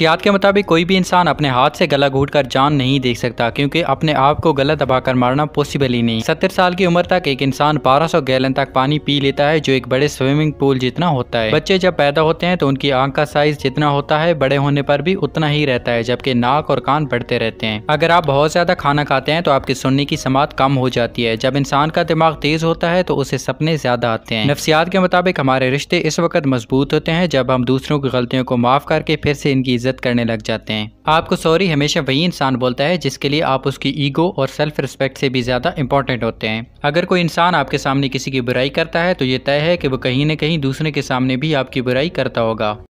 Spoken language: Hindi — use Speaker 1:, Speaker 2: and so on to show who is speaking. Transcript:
Speaker 1: नफसियात के मुताबिक कोई भी इंसान अपने हाथ से गला घूट कर जान नहीं देख सकता क्योंकि अपने आप को गला दबा कर मारना पॉसिबल ही नहीं सत्तर साल की उम्र तक एक इंसान 1200 गैलन तक पानी पी लेता है जो एक बड़े स्विमिंग पूल जितना होता है बच्चे जब पैदा होते हैं तो उनकी आंख का साइज जितना होता है बड़े होने पर भी उतना ही रहता है जबकि नाक और कान बढ़ते रहते हैं अगर आप बहुत ज्यादा खाना खाते हैं तो आपकी सुनने की समात कम हो जाती है जब इंसान का दिमाग तेज होता है तो उसे सपने ज्यादा आते हैं नफ्सियात के मुताबिक हमारे रिश्ते इस वक्त मजबूत होते हैं जब हम दूसरों की गलतियों को माफ करके फिर से इनकी इज्जत इज्जत करने लग जाते हैं आपको सॉरी हमेशा वही इंसान बोलता है जिसके लिए आप उसकी ईगो और सेल्फ रिस्पेक्ट से भी ज़्यादा इंपॉर्टेंट होते हैं अगर कोई इंसान आपके सामने किसी की बुराई करता है तो ये तय है कि वो कहीं ना कहीं दूसरे के सामने भी आपकी बुराई करता होगा